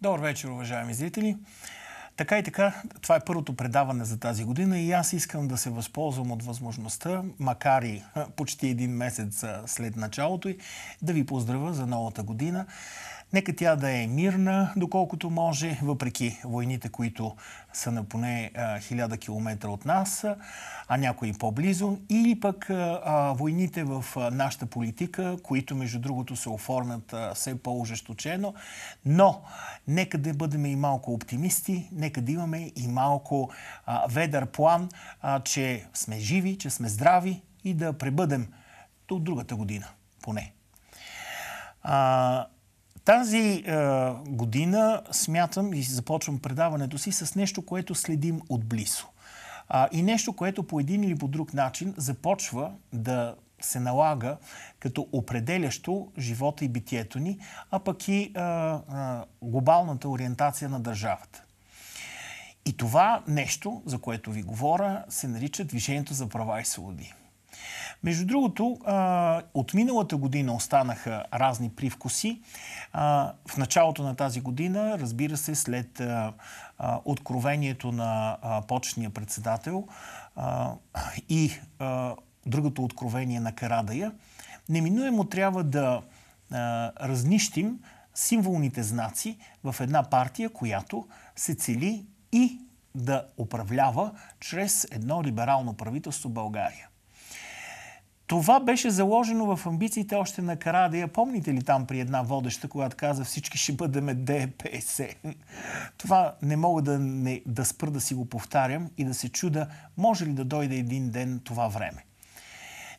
Добър вечер, уважаеми зрители. Така и така, това е първото предаване за тази година и аз искам да се възползвам от възможността, макар и почти един месец след началото й, да ви поздравя за новата година, Нека тя да е мирна, доколкото може, въпреки войните, които са на поне 1000 километра от нас, а някои по-близо, или пък войните в нашата политика, които между другото се оформят все по ужесточено но нека да бъдем и малко оптимисти, нека да имаме и малко ведър план, че сме живи, че сме здрави и да пребъдем до другата година, поне. А, тази е, година смятам и започвам предаването си с нещо, което следим отблизо. А, и нещо, което по един или по друг начин започва да се налага като определящо живота и битието ни, а пък и е, е, глобалната ориентация на държавата. И това нещо, за което ви говоря, се нарича Движението за права и свободи. Между другото, от миналата година останаха разни привкуси. в началото на тази година, разбира се, след откровението на почния председател и другото откровение на Карадая, неминуемо трябва да разнищим символните знаци в една партия, която се цели и да управлява чрез едно либерално правителство България. Това беше заложено в амбициите още на Карадея. Помните ли там при една водеща, която каза всички ще бъдеме ДПС? Това не мога да, не, да спра да си го повтарям и да се чуда, може ли да дойде един ден това време.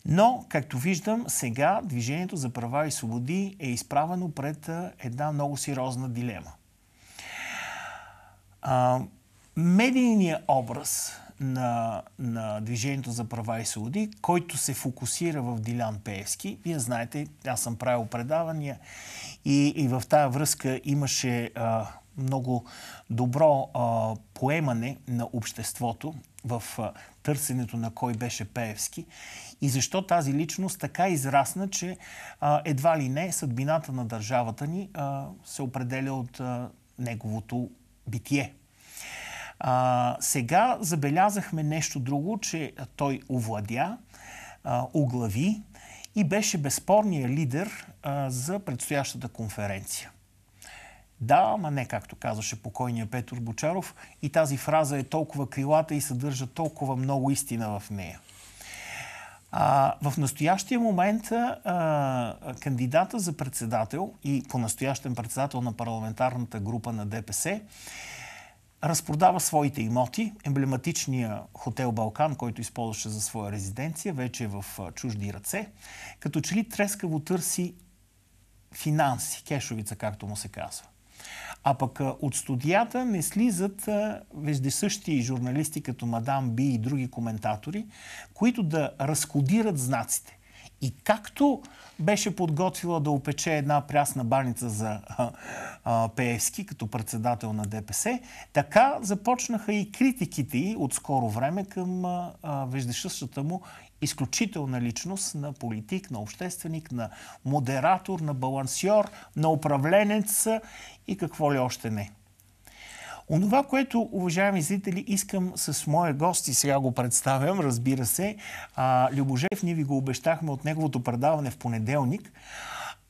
Но, както виждам, сега Движението за права и свободи е изправено пред една много сериозна дилема. А, медийният образ на, на Движението за права и свободи, който се фокусира в Дилян Пеевски. Вие знаете, аз съм правил предавания и, и в тая връзка имаше а, много добро а, поемане на обществото в а, търсенето на кой беше Пеевски и защо тази личност така израсна, че а, едва ли не съдбината на държавата ни а, се определя от а, неговото битие. А, сега забелязахме нещо друго, че той овладя, а, оглави и беше безспорният лидер а, за предстоящата конференция. Да, ма не както казваше покойния Петър Бочаров. И тази фраза е толкова крилата и съдържа толкова много истина в нея. А, в настоящия момент а, кандидата за председател и по-настоящен председател на парламентарната група на ДПС разпродава своите имоти. Емблематичния хотел Балкан, който използваше за своя резиденция, вече е в чужди ръце. Като че ли трескаво търси финанси, кешовица, както му се казва. А пък от студията не слизат вездесъщи журналисти като Мадам Би и други коментатори, които да разкодират знаците. И както беше подготвила да опече една прясна баница за а, а, Пеевски като председател на ДПС, така започнаха и критиките й от скоро време към веждешъщата му изключителна личност на политик, на общественик, на модератор, на балансьор, на управленец и какво ли още не. Онова, което, уважаеми зрители, искам с моя гост и сега го представям, разбира се, Любожев, ние ви го обещахме от неговото предаване в понеделник.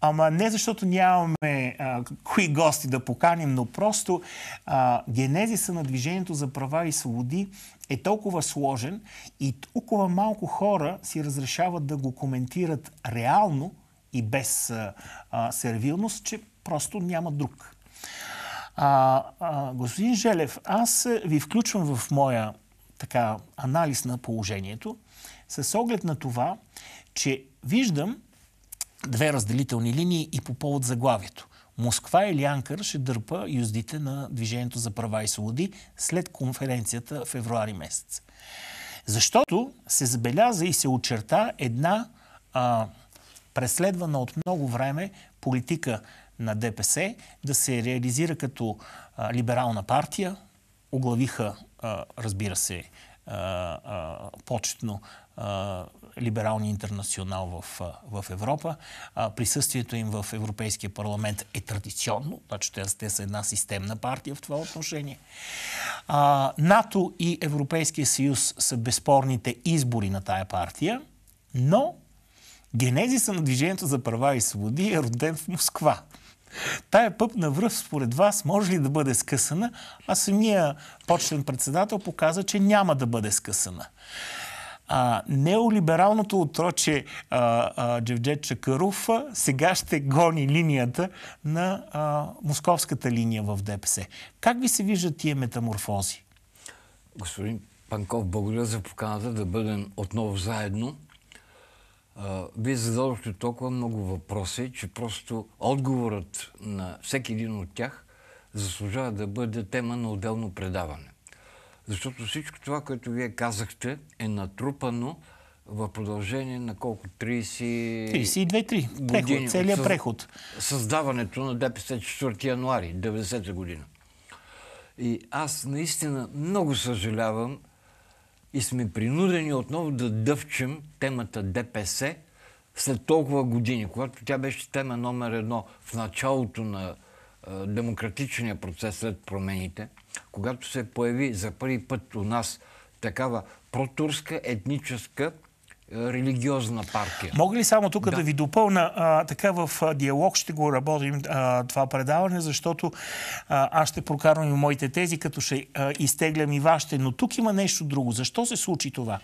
Ама не защото нямаме а, кои гости да поканим, но просто а, генезиса на движението за права и свободи е толкова сложен и толкова малко хора си разрешават да го коментират реално и без а, сервилност, че просто няма друг. А, а, господин Желев, аз ви включвам в моя така, анализ на положението с оглед на това, че виждам две разделителни линии и по повод заглавието. Москва или Анкър ще дърпа юздите на Движението за права и свободи след конференцията в февруари месец. Защото се забеляза и се очерта една а, преследвана от много време политика на ДПС да се реализира като а, либерална партия. Оглавиха, а, разбира се, а, почетно либерални интернационал в, в Европа. А, присъствието им в Европейския парламент е традиционно, значи те, те са една системна партия в това отношение. А, НАТО и Европейския съюз са безспорните избори на тая партия, но генезиса на Движението за права и свободи е роден в Москва. Тая пъпна връв, според вас, може ли да бъде скъсана? А самия почтен председател показа, че няма да бъде скъсана. А, неолибералното отроче а, а, Джевджет Чакаров сега ще гони линията на а, московската линия в ДПС. Как ви се виждат тия метаморфози? Господин Панков, благодаря за поканата да бъдем отново заедно вие зададохте толкова много въпроси, че просто отговорът на всеки един от тях заслужава да бъде тема на отделно предаване. Защото всичко това, което вие казахте, е натрупано в продължение на колко 30... 32-3. Преход, целият преход. Създаването на ДПС 4 януари 90-та година. И аз наистина много съжалявам, и сме принудени отново да дъвчем темата ДПС след толкова години, когато тя беше тема номер едно в началото на е, демократичния процес след промените, когато се появи за първи път у нас такава протурска етническа религиозна партия. Мога ли само тук да, да ви допълна? А, така в диалог ще го работим а, това предаване, защото а, аз ще прокарвам и моите тези, като ще а, изтеглям и вашите. Но тук има нещо друго. Защо се случи това?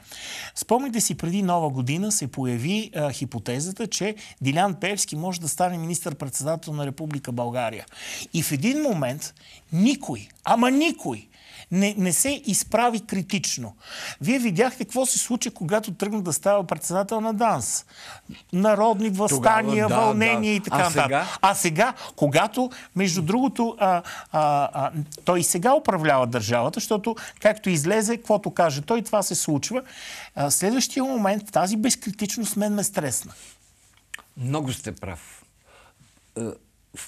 Спомните си, преди нова година се появи а, хипотезата, че Дилян Певски може да стане министър-председател на Република България. И в един момент никой, ама никой не, не се изправи критично. Вие видяхте какво се случи, когато тръгна да става председател на ДАНС. Народни възстания, Тогава, да, вълнения да. и така нататък. А, а сега, когато, между другото, а, а, а, той сега управлява държавата, защото както излезе, каквото каже той, това се случва. А, следващия момент, тази безкритичност мен ме стресна. Много сте прав. Е,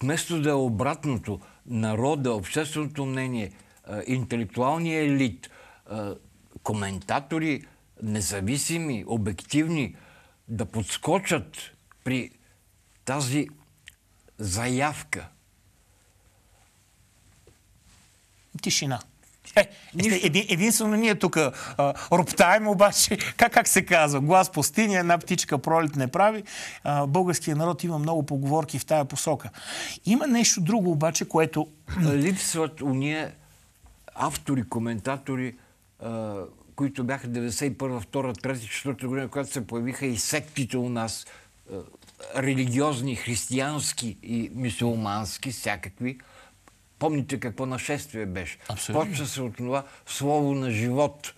вместо да е обратното, народа, общественото мнение – интелектуалния елит, коментатори, независими, обективни, да подскочат при тази заявка. Тишина. Е, е един, единствено ние тук роптаем, обаче, как, как се казва, глас пустиня, една птичка пролет не прави. А, българският народ има много поговорки в тая посока. Има нещо друго обаче, което... Липсват уния автори, коментатори, които бяха 91, 2, 3, 4 година, когато се появиха и сектите у нас, религиозни, християнски и мисулмански, всякакви. Помните какво нашествие беше? Почва се от това слово на живот,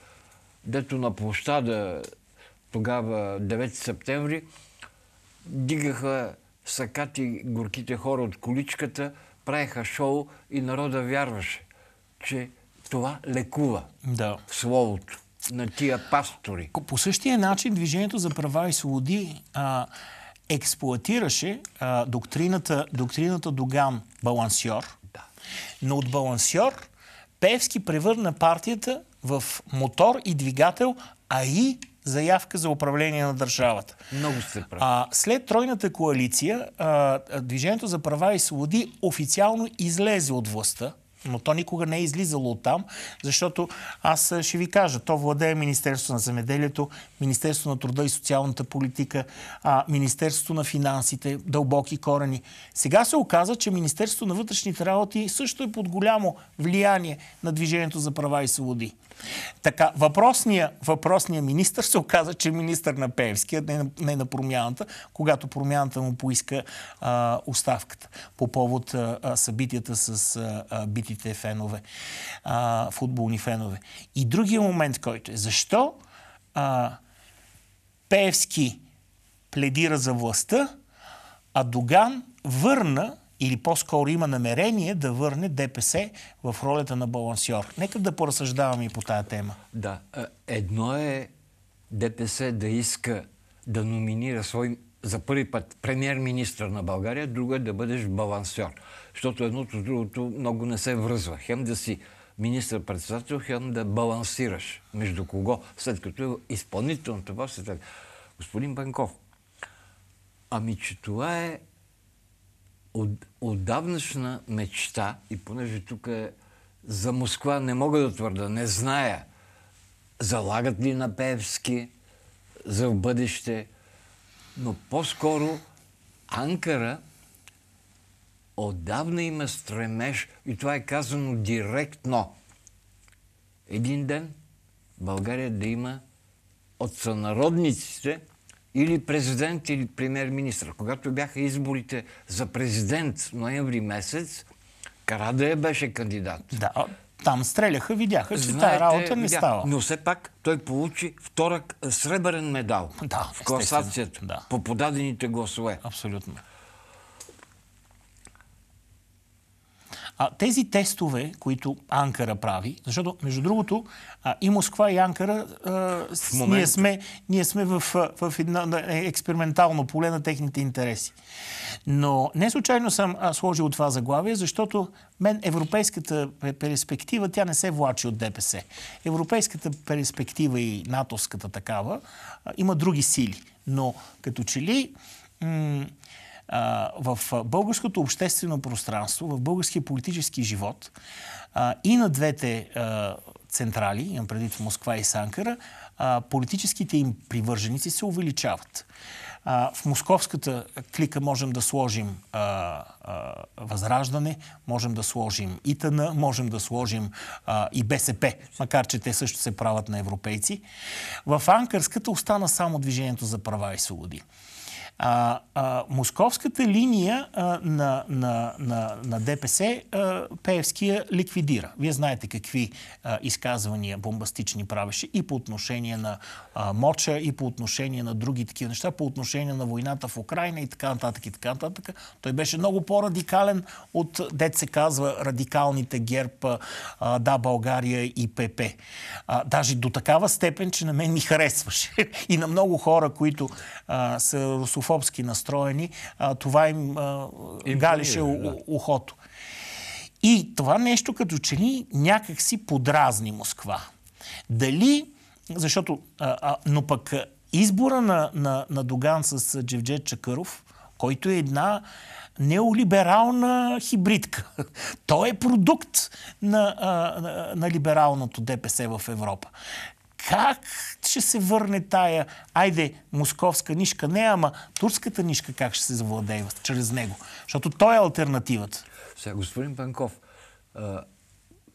дето на площада тогава 9 септември дигаха сакати горките хора от количката, правеха шоу и народа вярваше, че това лекува. Да. Словото на тия пастори. По същия начин Движението за права и свободи а, експлуатираше а, доктрината, доктрината Доган балансьор, да. но от балансьор Певски превърна партията в мотор и двигател, а и заявка за управление на държавата. Много се прави. А, след тройната коалиция, а, Движението за права и свободи официално излезе от властта но то никога не е излизало от там, защото аз ще ви кажа, то владее Министерство на земеделието, Министерство на труда и социалната политика, а, Министерство на финансите, дълбоки корени. Сега се оказа, че Министерство на вътрешните работи също е под голямо влияние на Движението за права и свободи. Така, въпросния, въпросния министр се оказа, че е министр на Певския, не, не на промяната, когато промяната му поиска а, оставката по повод а, събитията с а, битите фенове, а, футболни фенове. И другия момент, който е, защо а, Певски пледира за властта, а Доган върна или по-скоро има намерение да върне ДПС в ролята на балансьор. Нека да поразсъждаваме и по тая тема. Да. Едно е ДПС да иска да номинира свой за първи път премьер-министр на България, друго е да бъдеш балансьор. Защото едното с другото много не се връзва. Хем да си министр-председател, хем да балансираш. Между кого? След като е изпълнителното власт е Господин Банков, ами че това е от, отдавнашна мечта, и понеже тук е за Москва не мога да твърда, не зная, залагат ли на Певски за в бъдеще, но по-скоро Анкара отдавна има стремеж, и това е казано директно. Един ден България да има от сънародниците – или президент, или премьер-министр. Когато бяха изборите за президент ноември месец, Карадея беше кандидат. Да, там стреляха, видяха, че тая работа не видях, става. Но все пак той получи втора сребърен медал да, в класацията да. по подадените гласове. Абсолютно. А, тези тестове, които Анкара прави, защото, между другото, а, и Москва, и Анкара, а, с, ние сме, ние сме в, в едно е, експериментално поле на техните интереси. Но не случайно съм а, сложил това заглавие, защото мен европейската перспектива, тя не се влачи от ДПС. Европейската перспектива и натовската такава а, има други сили. Но като че ли... М- в българското обществено пространство, в българския политически живот и на двете централи, имам предвид в Москва и Санкара, политическите им привърженици се увеличават. в московската клика можем да сложим а, а, Възраждане, можем да сложим ИТН, можем да сложим и БСП, макар че те също се правят на европейци. В Анкърската остана само Движението за права и свободи. А, а, московската линия а, на, на, на, на ДПС а, Пеевския ликвидира. Вие знаете какви а, изказвания бомбастични правеше и по отношение на а, Моча, и по отношение на други такива неща, по отношение на войната в Украина и така нататък и така нататък. Той беше много по-радикален от, дет се казва, радикалните герб а, Да, България и ПП. А, даже до такава степен, че на мен ми харесваше. и на много хора, които а, са русофоби ксенофобски настроени, а, това им а, Импонира, галеше да. ухото. И това нещо като че ни някак си подразни Москва. Дали, защото, а, а, но пък избора на, на, на Доган с Джевджет Чакъров, който е една неолиберална хибридка. Той е продукт на, а, на, на либералното ДПС в Европа как ще се върне тая, айде, московска нишка не, ама турската нишка как ще се завладее чрез него? Защото той е альтернативата. Сега, господин Панков,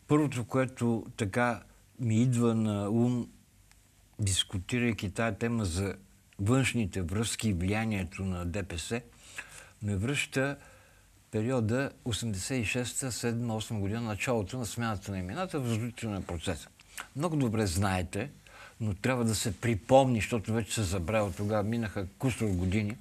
първото, което така ми идва на ум, дискутирайки тая тема за външните връзки и влиянието на ДПС, ме връща периода 86-7-8 година, началото на смяната на имената, възродителния процес много добре знаете, но трябва да се припомни, защото вече се забравя тогава, минаха кусор години,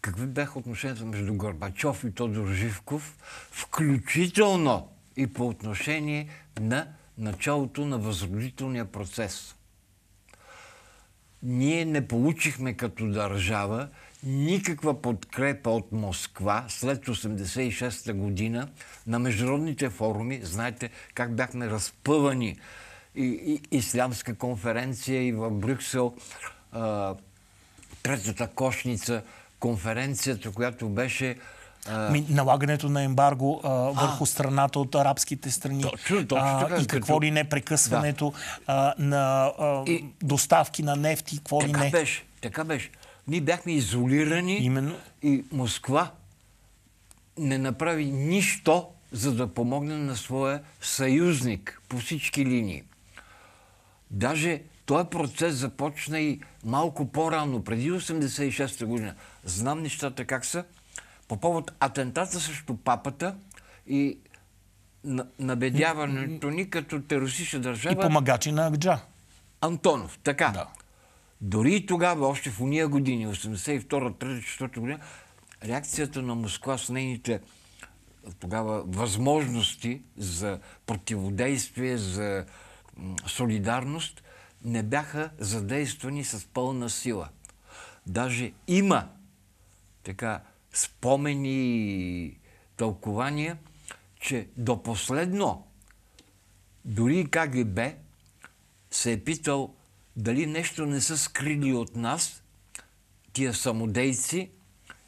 какви бяха отношенията между Горбачов и Тодор Живков, включително и по отношение на началото на възродителния процес. Ние не получихме като държава никаква подкрепа от Москва след 86-та година на международните форуми. Знаете как бяхме разпъвани и, и Ислямска конференция и в Брюксел а, третата кошница конференцията, която беше налагането на ембарго а, върху а, страната от арабските страни точно, точно, а, и какво ли не прекъсването да. а, на а, и... доставки на нефти, какво така ли не. Беше, така беше. Ние бяхме изолирани Именно. и Москва не направи нищо, за да помогне на своя съюзник по всички линии. Даже този процес започна и малко по-рано, преди 86 та година. Знам нещата как са. По повод атентата срещу папата и набедяването ни като терористична държава. И помагачи на Агджа. Антонов, така. Да. Дори и тогава, още в уния години, 82 34 година, реакцията на Москва с нейните тогава възможности за противодействие, за солидарност, не бяха задействани с пълна сила. Даже има така спомени и тълкования, че до последно дори КГБ се е питал дали нещо не са скрили от нас тия самодейци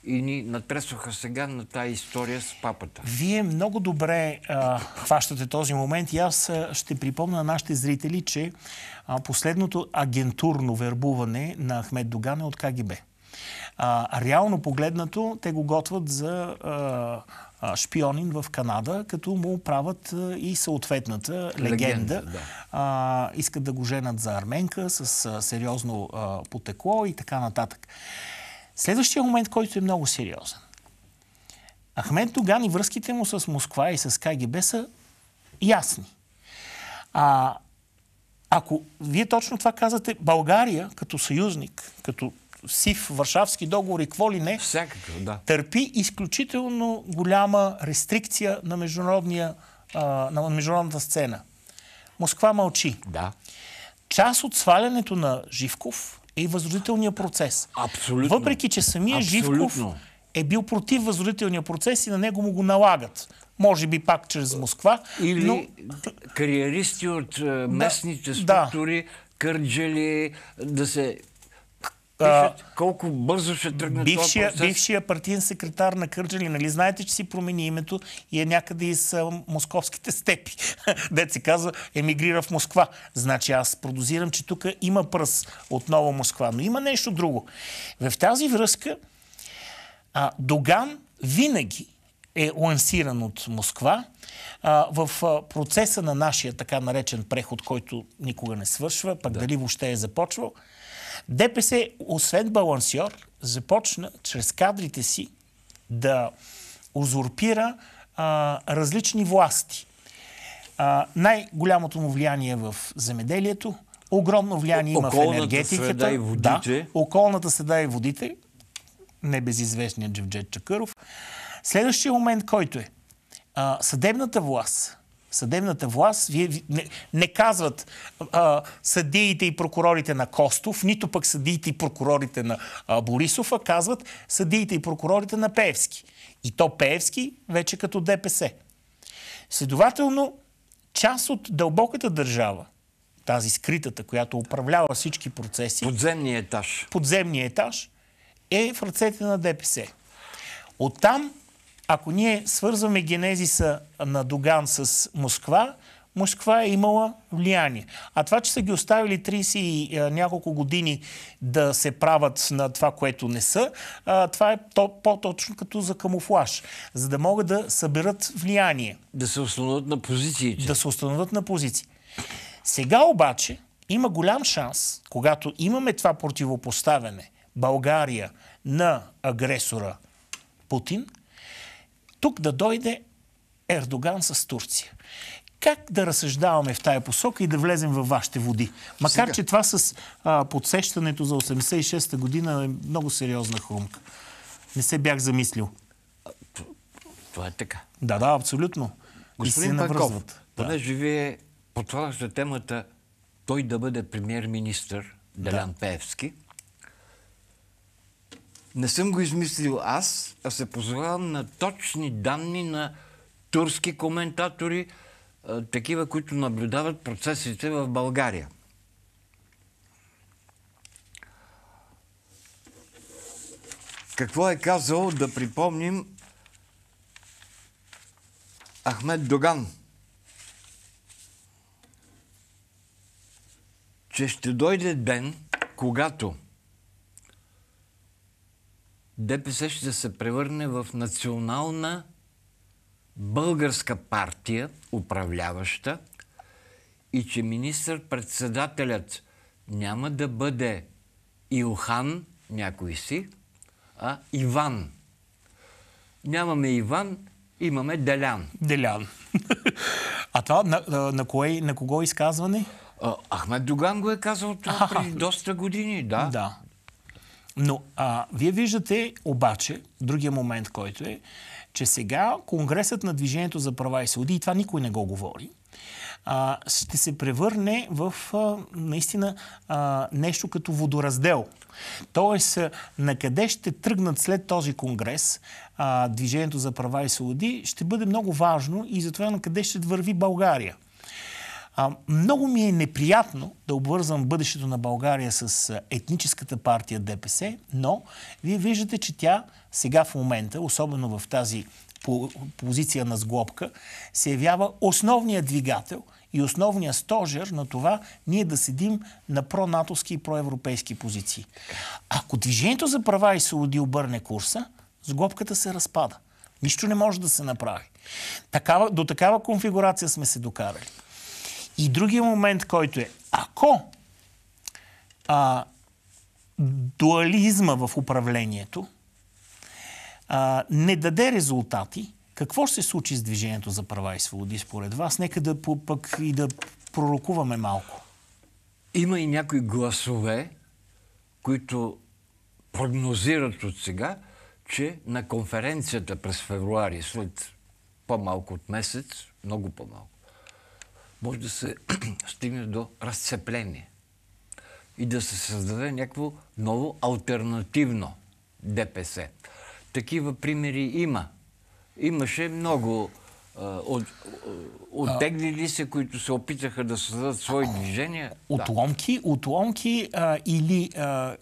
и ни натресваха сега на тази история с папата. Вие много добре а, хващате този момент и аз ще припомня на нашите зрители, че а, последното агентурно вербуване на Ахмед Доган е от КГБ. А, реално погледнато, те го готват за а, шпионин в Канада, като му правят и съответната легенда. легенда да. а, искат да го женат за арменка с а, сериозно а, потекло и така нататък. Следващия момент, който е много сериозен. Ахмед Доган и връзките му с Москва и с КГБ са ясни. А, ако вие точно това казвате, България като съюзник, като Сив, Варшавски договор и какво ли не, Всякакъв, да. търпи изключително голяма рестрикция на, международния, а, на международната сцена. Москва мълчи. Да. Част от свалянето на Живков е и възродителния процес. Абсолютно. Въпреки, че самия Абсолютно. Живков е бил против възродителния процес и на него му го налагат. Може би пак чрез Москва. Или но... кариеристи от е, местните да, структури, да. кърджели, да се а, колко бързо ще тръгне бившия, това бившия партиен секретар на Кърджали, нали знаете, че си промени името и е някъде из а, московските степи. Дет се казва, емигрира в Москва. Значи аз продозирам, че тук има пръс отново Москва. Но има нещо друго. В тази връзка а, Доган винаги е лансиран от Москва. А, в а, процеса на нашия така наречен преход, който никога не свършва, пък да. дали въобще е започвал, ДПС, освен балансьор, започна чрез кадрите си да узурпира а, различни власти. А, най-голямото му влияние е в земеделието, огромно влияние има в енергетиката. Среда и водите. Да, околната среда и водите. Небезизвестният Джевджет Чакъров. Следващия момент, който е а, съдебната власт съдебната власт вие, не, не казват а, съдиите и прокурорите на Костов, нито пък съдиите и прокурорите на а, Борисов, а казват съдиите и прокурорите на Пеевски. И то Пеевски вече като ДПС. Следователно, част от дълбоката държава, тази скритата, която управлява всички процеси. Подземният етаж. Подземния етаж е в ръцете на ДПС. Оттам ако ние свързваме генезиса на Доган с Москва, Москва е имала влияние. А това, че са ги оставили 30 и е, няколко години да се правят на това, което не са, това е по-точно като за камуфлаж, за да могат да съберат влияние. Да се установят на позиции. Да се установят на позиции. Сега обаче има голям шанс, когато имаме това противопоставяне България на агресора Путин – тук да дойде Ердоган с Турция. Как да разсъждаваме в тая посока и да влезем във вашите води? Макар, Сега. че това с а, подсещането за 86-та година е много сериозна хрумка. Не се бях замислил. Това е така. Да, да, абсолютно. Господин Панков, понеже да. вие потварахте темата той да бъде премьер-министр Делян да. Пеевски, не съм го измислил аз, а се позовавам на точни данни на турски коментатори, такива, които наблюдават процесите в България. Какво е казал, да припомним, Ахмед Доган – че ще дойде ден, когато ДПС ще се превърне в национална българска партия, управляваща, и че министър-председателят няма да бъде Илхан, някой си, а Иван. Нямаме Иван, имаме Делян. Делян. А това на, на, на, кое, на кого изказване? Ахмед Доган го е казал това преди доста години, да. Да, но а, вие виждате обаче, другия момент, който е, че сега Конгресът на Движението за права и свободи, и това никой не го говори, а, ще се превърне в а, наистина а, нещо като водораздел. Тоест, на къде ще тръгнат след този конгрес а, Движението за права и свободи, ще бъде много важно и за това на къде ще върви България. А, много ми е неприятно да обвързвам бъдещето на България с етническата партия ДПС, но вие виждате, че тя сега в момента, особено в тази позиция на сглобка, се явява основният двигател и основният стожер на това ние да седим на пронатовски и проевропейски позиции. Ако Движението за права и свободи обърне курса, сглобката се разпада. Нищо не може да се направи. Такава, до такава конфигурация сме се докарали. И другия момент, който е, ако а, дуализма в управлението а, не даде резултати, какво ще се случи с Движението за права и свободи според вас? Нека да пък и да пророкуваме малко. Има и някои гласове, които прогнозират от сега, че на конференцията през февруари, след по-малко от месец, много по-малко, може да се стигне до разцепление и да се създаде някакво ново альтернативно ДПС. Такива примери има. Имаше много от, оттеглили се, които се опитаха да създадат свои движения. Отломки, да. отломки а, или а,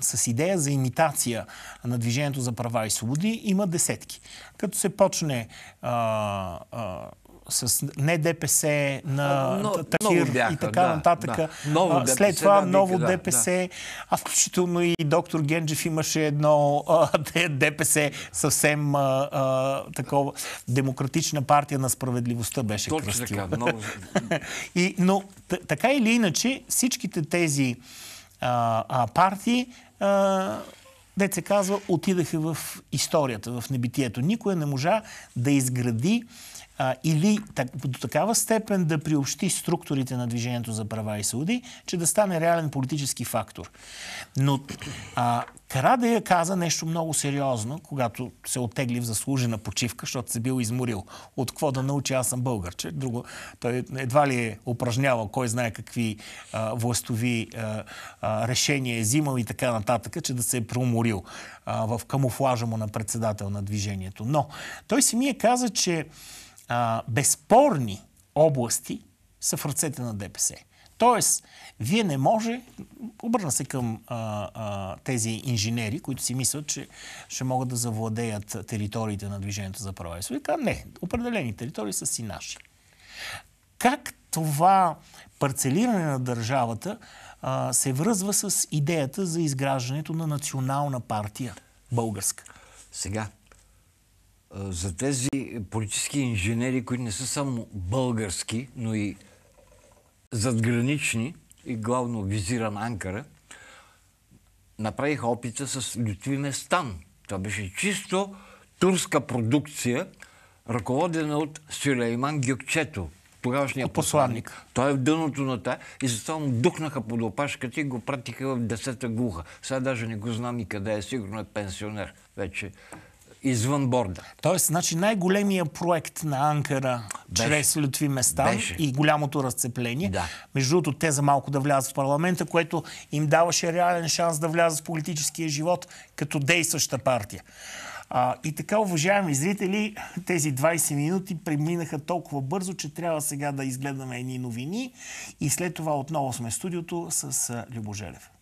с идея за имитация на движението за права и свободи има десетки. Като се почне а, а, с не ДПС на но, Тахир бяха, и така да, нататък. Да. Ново а, След ДПС, това да, ново да, ДПС, да. а включително и доктор Генджев имаше едно а, ДПС съвсем а, а, такова демократична партия на справедливостта беше Точно кръстил. Така, много... и, но така или иначе всичките тези а, а, партии а, дет се казва, отидаха в историята, в небитието. Никой не можа да изгради а, или так, до такава степен да приобщи структурите на Движението за права и свободи, че да стане реален политически фактор. Но а, Карадея каза нещо много сериозно, когато се отегли в заслужена почивка, защото се бил изморил. От какво да научи, аз съм българче. Друго, той едва ли е упражнявал кой знае какви а, властови а, а, решения е взимал и така нататък, че да се е проуморил а, в камуфлажа му на председател на движението. Но той си ми е каза, че а, безспорни области са в ръцете на ДПС. Тоест, вие не може, обърна се към а, а, тези инженери, които си мислят, че ще могат да завладеят териториите на Движението за права и свобода. Не, определени територии са си наши. Как това парцелиране на държавата а, се връзва с идеята за изграждането на национална партия българска? Сега, за тези политически инженери, които не са само български, но и задгранични и главно визиран Анкара, направиха опита с Лютви Местан. Това беше чисто турска продукция, ръководена от Сюлейман Гюкчето, тогавашния посланник. посланник. Той е в дъното на тая и затова му духнаха под опашката и го пратиха в десета глуха. Сега даже не го знам и къде е, сигурно е пенсионер вече извън борда. Тоест, значи най-големия проект на Анкара беше. чрез Лютви Местан беше. и голямото разцепление. Да. Между другото, те за малко да влязат в парламента, което им даваше реален шанс да влязат в политическия живот като действаща партия. А, и така, уважаеми зрители, тези 20 минути преминаха толкова бързо, че трябва сега да изгледаме едни новини и след това отново сме в студиото с Любожелев.